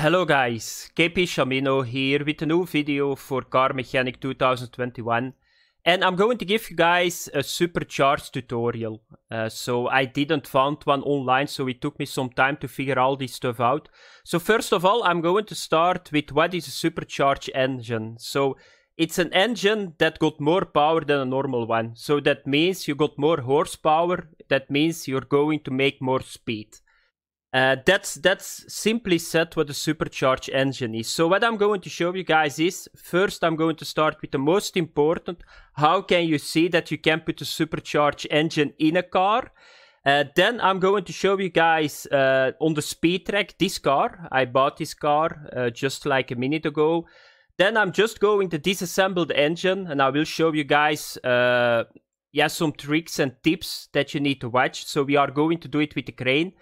Hello guys, KP Shamino here with a new video for Car Mechanic 2021 and I'm going to give you guys a supercharged tutorial. Uh, so I didn't find one online so it took me some time to figure all this stuff out. So first of all I'm going to start with what is a supercharged engine. So it's an engine that got more power than a normal one. So that means you got more horsepower, that means you're going to make more speed. Uh, that's that's simply said what a supercharge engine is. So what I'm going to show you guys is, first I'm going to start with the most important. How can you see that you can put a supercharge engine in a car? Uh, then I'm going to show you guys uh, on the speed track this car. I bought this car uh, just like a minute ago. Then I'm just going to disassemble the engine and I will show you guys uh, yeah, some tricks and tips that you need to watch. So we are going to do it with the crane.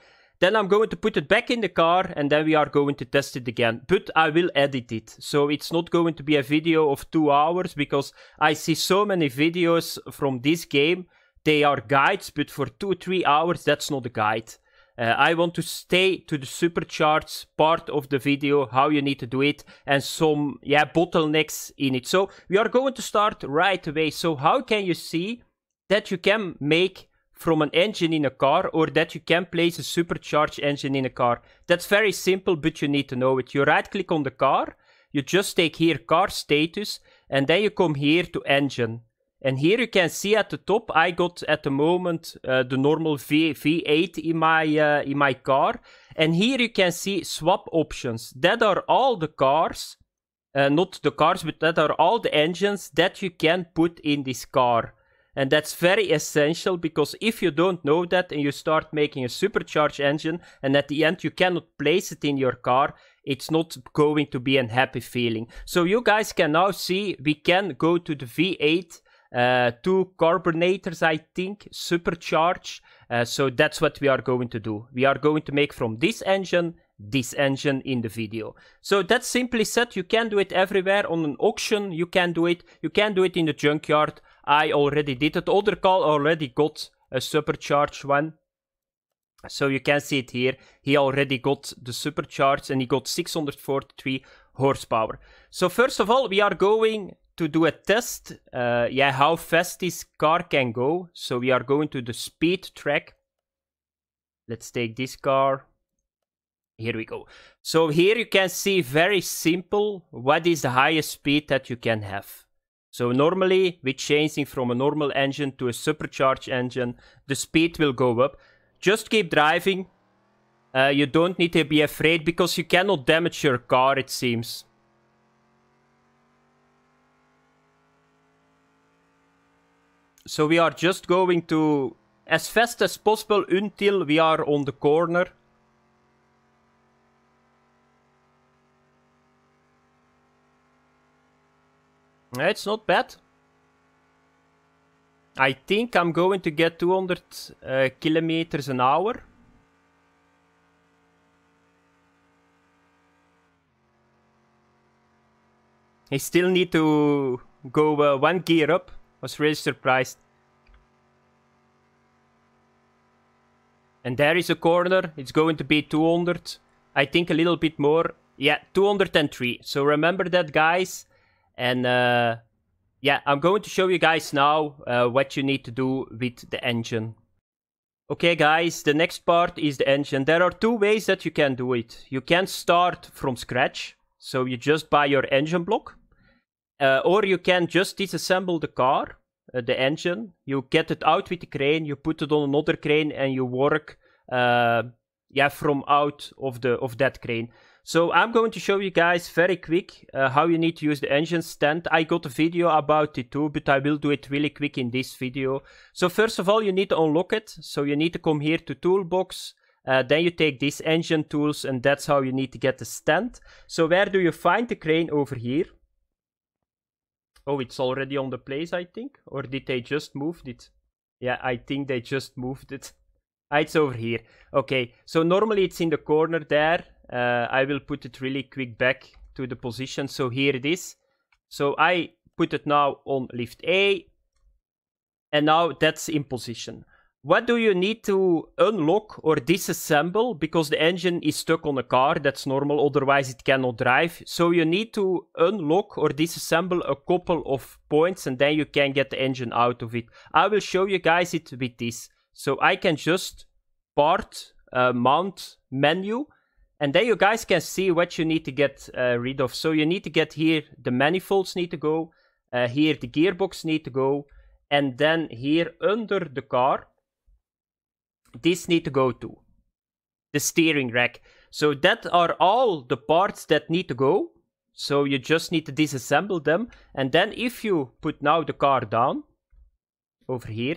Then I'm going to put it back in the car and then we are going to test it again. But I will edit it. So it's not going to be a video of two hours because I see so many videos from this game. They are guides, but for two, three hours, that's not a guide. Uh, I want to stay to the supercharts part of the video, how you need to do it, and some yeah bottlenecks in it. So we are going to start right away. So how can you see that you can make from an engine in a car or that you can place a supercharged engine in a car. That's very simple, but you need to know it. You right click on the car, you just take here car status, and then you come here to engine. And here you can see at the top, I got at the moment uh, the normal v- V8 in my, uh, in my car. And here you can see swap options. That are all the cars, uh, not the cars, but that are all the engines that you can put in this car. And that's very essential because if you don't know that and you start making a supercharged engine and at the end you cannot place it in your car, it's not going to be an happy feeling. So you guys can now see we can go to the V8 uh, two carbonators, I think, supercharge. Uh, so that's what we are going to do. We are going to make from this engine this engine in the video. So that's simply said, you can do it everywhere on an auction, you can do it, you can do it in the junkyard. I already did it, Other call already got a supercharged one. So you can see it here, he already got the supercharged and he got 643 horsepower. So first of all, we are going to do a test, uh, yeah, how fast this car can go. So we are going to the speed track. Let's take this car, here we go. So here you can see very simple what is the highest speed that you can have. So normally with changing from a normal engine to a supercharged engine, the speed will go up. Just keep driving. Uh, you don't need to be afraid because you cannot damage your car it seems. So we are just going to as fast as possible until we are on the corner It's not bad. I think I'm going to get 200 uh, kilometers an hour. I still need to go uh, one gear up. I was really surprised. And there is a corner. It's going to be 200. I think a little bit more. Yeah, 203. So remember that, guys. And uh, yeah, I'm going to show you guys now uh, what you need to do with the engine. Okay guys, the next part is the engine. There are two ways that you can do it. You can start from scratch, so you just buy your engine block. Uh, or you can just disassemble the car, uh, the engine. You get it out with the crane, you put it on another crane and you work uh, yeah, from out of, the, of that crane. So I'm going to show you guys very quick uh, how you need to use the engine stand. I got a video about it too, but I will do it really quick in this video. So first of all, you need to unlock it. So you need to come here to toolbox. Uh, then you take these engine tools and that's how you need to get the stand. So where do you find the crane over here? Oh, it's already on the place, I think. Or did they just moved it? Yeah, I think they just moved it. Ah, it's over here. Okay, so normally it's in the corner there. Uh, I will put it really quick back to the position. So here it is. So I put it now on lift A. And now that's in position. What do you need to unlock or disassemble? Because the engine is stuck on a car, that's normal, otherwise it cannot drive. So you need to unlock or disassemble a couple of points and then you can get the engine out of it. I will show you guys it with this. So I can just part uh, mount menu and then you guys can see what you need to get uh, rid of. So you need to get here, the manifolds need to go, uh, here the gearbox need to go, and then here under the car, these need to go to the steering rack. So that are all the parts that need to go. So you just need to disassemble them. And then if you put now the car down, over here,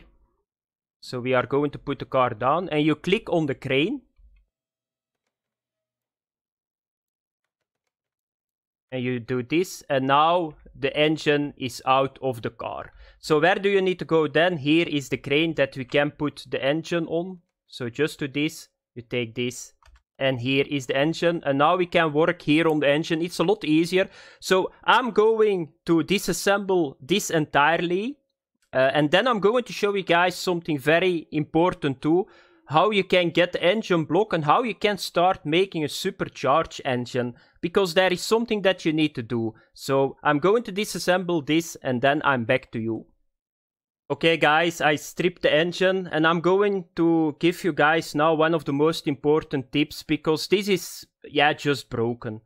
so we are going to put the car down and you click on the crane, and you do this and uh, now the engine is out of the car so where do you need to go then here is the crane that we can put the engine on so just do this you take this and here is the engine and now we can work here on the engine it's a lot easier so i'm going to disassemble this entirely uh, and then i'm going to show you guys something very important too how you can get the engine block and how you can start making a supercharged engine because there is something that you need to do. So I'm going to disassemble this and then I'm back to you. Okay guys, I stripped the engine and I'm going to give you guys now one of the most important tips because this is, yeah, just broken.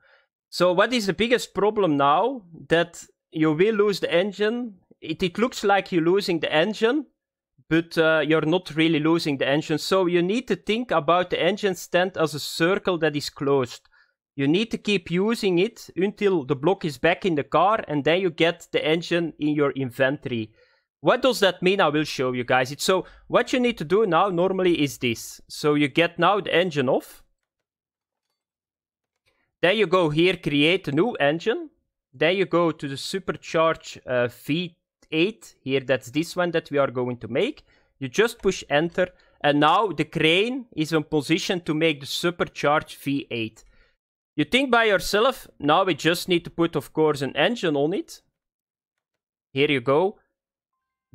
So what is the biggest problem now? That you will lose the engine. It, it looks like you're losing the engine, but uh, you're not really losing the engine. So you need to think about the engine stand as a circle that is closed. You need to keep using it until the block is back in the car and then you get the engine in your inventory. What does that mean? I will show you guys it. So what you need to do now normally is this. So you get now the engine off. Then you go here, create a new engine. Then you go to the supercharge uh, V8. Here, that's this one that we are going to make. You just push enter. And now the crane is in position to make the supercharge V8. You think by yourself, now we just need to put, of course, an engine on it. Here you go.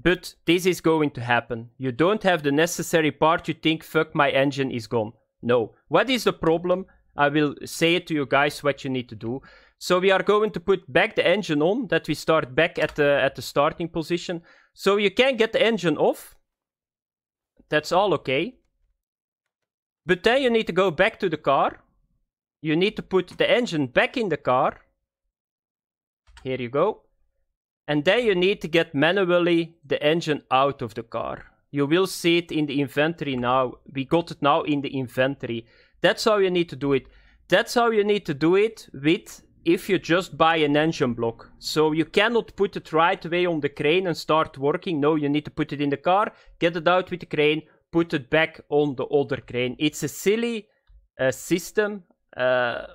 But this is going to happen. You don't have the necessary part, you think, fuck, my engine is gone. No. What is the problem? I will say it to you guys what you need to do. So we are going to put back the engine on, that we start back at the, at the starting position. So you can get the engine off. That's all okay. But then you need to go back to the car, you need to put the engine back in the car. Here you go. And then you need to get manually the engine out of the car. You will see it in the inventory now. We got it now in the inventory. That's how you need to do it. That's how you need to do it with if you just buy an engine block. So you cannot put it right away on the crane and start working. No, you need to put it in the car, get it out with the crane, put it back on the other crane. It's a silly uh, system, uh,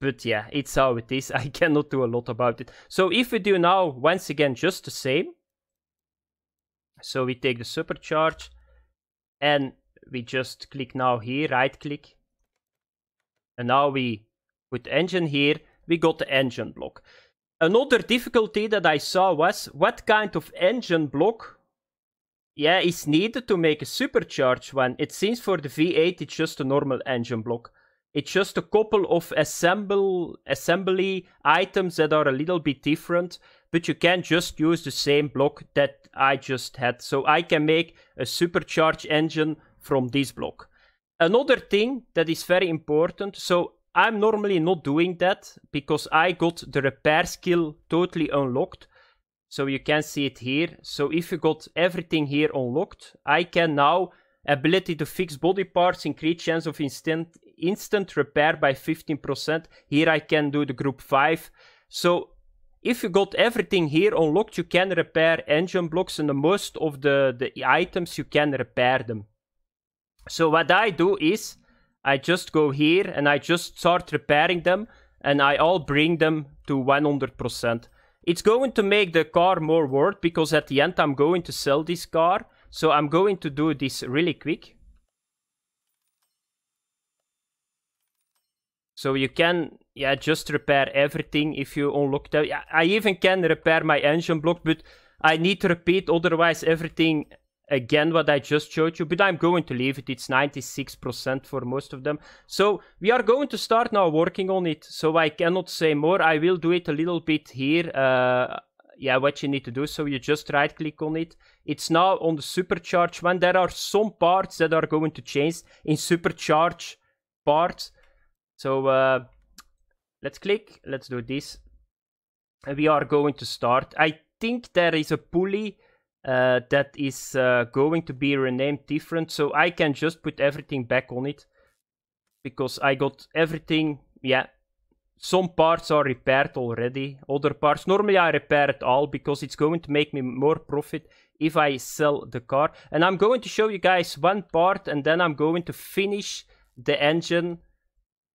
but yeah, it's how it is. I cannot do a lot about it. So if we do now, once again, just the same. So we take the supercharge and we just click now here, right click. And now we put engine here. We got the engine block. Another difficulty that I saw was what kind of engine block yeah, is needed to make a supercharge one. It seems for the V8 it's just a normal engine block. It's just a couple of assemble assembly items that are a little bit different, but you can just use the same block that I just had. So I can make a supercharge engine from this block. Another thing that is very important, so I'm normally not doing that because I got the repair skill totally unlocked. So you can see it here. So if you got everything here unlocked, I can now ability to fix body parts, increase chance of instant instant repair by 15%. Here I can do the group 5. So if you got everything here unlocked, you can repair engine blocks and the most of the, the items, you can repair them. So what I do is, I just go here and I just start repairing them and I all bring them to 100%. It's going to make the car more worth because at the end I'm going to sell this car. So I'm going to do this really quick. So you can, yeah, just repair everything if you unlock that. I even can repair my engine block, but I need to repeat otherwise everything again what I just showed you. But I'm going to leave it. It's 96% for most of them. So we are going to start now working on it. So I cannot say more. I will do it a little bit here. Uh, yeah, what you need to do. So you just right click on it. It's now on the supercharge one. There are some parts that are going to change in supercharge parts so uh, let's click, let's do this. We are going to start. I think there is a pulley uh, that is uh, going to be renamed different. So I can just put everything back on it because I got everything. Yeah, some parts are repaired already. Other parts, normally I repair it all because it's going to make me more profit if I sell the car. And I'm going to show you guys one part and then I'm going to finish the engine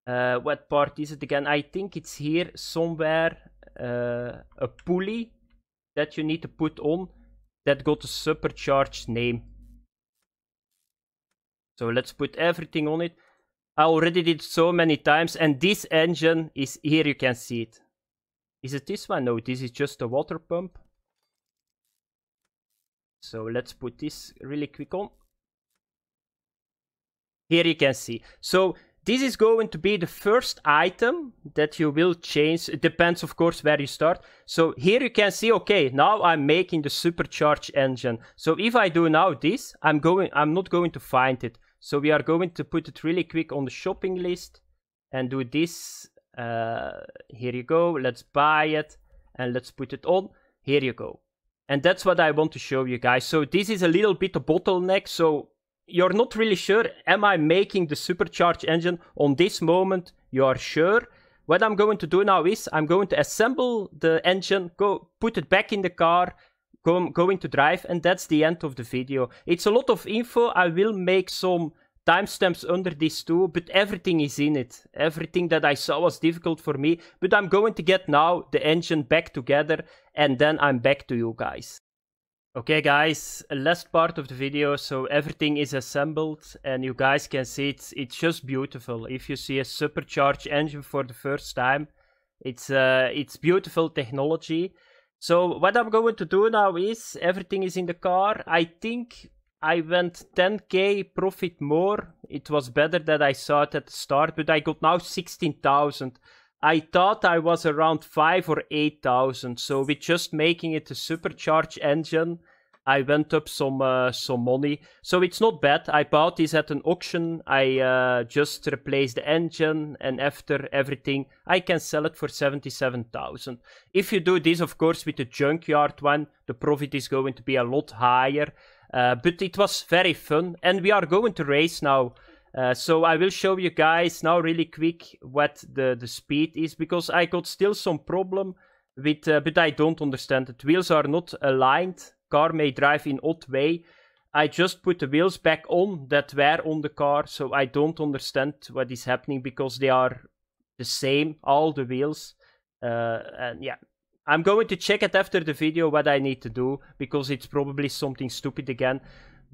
uh, what part is it again? I think it's here somewhere uh, a pulley that you need to put on that got a supercharged name. So let's put everything on it. I already did so many times and this engine is here you can see it. Is it this one? No, this is just a water pump. So let's put this really quick on. Here you can see. So this is going to be the first item that you will change. It depends, of course, where you start. So here you can see, okay, now I'm making the supercharge engine. So if I do now this, I'm going, I'm not going to find it. So we are going to put it really quick on the shopping list and do this. Uh, here you go. Let's buy it and let's put it on. Here you go. And that's what I want to show you guys. So this is a little bit of bottleneck. So you're not really sure, am I making the supercharge engine on this moment? You are sure. What I'm going to do now is I'm going to assemble the engine, go put it back in the car, go, go into drive, and that's the end of the video. It's a lot of info. I will make some timestamps under this too, but everything is in it. Everything that I saw was difficult for me, but I'm going to get now the engine back together, and then I'm back to you guys. Okay guys, last part of the video, so everything is assembled and you guys can see it's, it's just beautiful. If you see a supercharged engine for the first time, it's, uh, it's beautiful technology. So what I'm going to do now is, everything is in the car. I think I went 10k profit more. It was better that I saw it at the start, but I got now 16,000. I thought I was around five or eight thousand. So with just making it a supercharged engine, I went up some uh, some money. So it's not bad. I bought this at an auction. I uh, just replaced the engine, and after everything, I can sell it for seventy-seven thousand. If you do this, of course, with the junkyard one, the profit is going to be a lot higher. Uh, but it was very fun, and we are going to race now uh, so I will show you guys now really quick what the, the speed is because I got still some problem with, uh, but I don't understand it. Wheels are not aligned. Car may drive in odd way. I just put the wheels back on that were on the car, so I don't understand what is happening because they are the same, all the wheels. Uh, and yeah, I'm going to check it after the video what I need to do because it's probably something stupid again.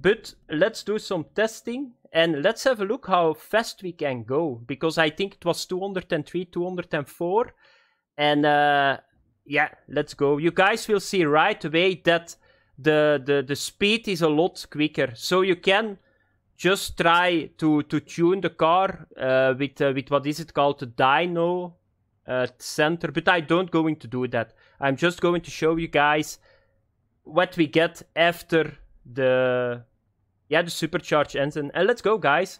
But let's do some testing and let's have a look how fast we can go because I think it was 203, 204. And uh, yeah, let's go. You guys will see right away that the, the, the speed is a lot quicker. So you can just try to, to tune the car uh, with, uh, with what is it called, the dyno uh, center. But I don't going to do that. I'm just going to show you guys what we get after the yeah, the supercharge engine. And let's go, guys.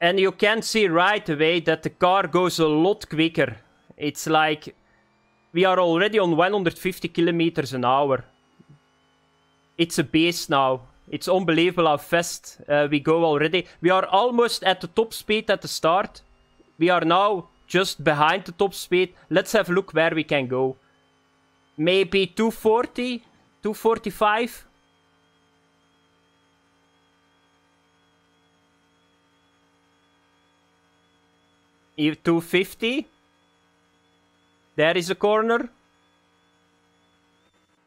And you can see right away that the car goes a lot quicker. It's like we are already on 150 kilometers an hour. It's a beast now. It's unbelievable how fast uh, we go already. We are almost at the top speed at the start. We are now just behind the top speed. Let's have a look where we can go. Maybe 240, 245. There is a corner.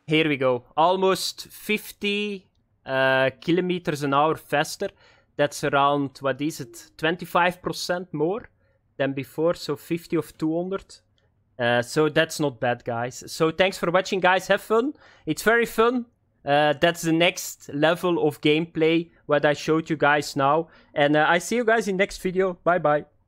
Here we go. Almost 50 uh, kilometers an hour faster. That's around, what is it, 25% more than before. So 50 of 200. Uh, so that's not bad, guys. So thanks for watching, guys. Have fun. It's very fun. Uh, that's the next level of gameplay what I showed you guys now. And uh, I see you guys in next video. Bye-bye.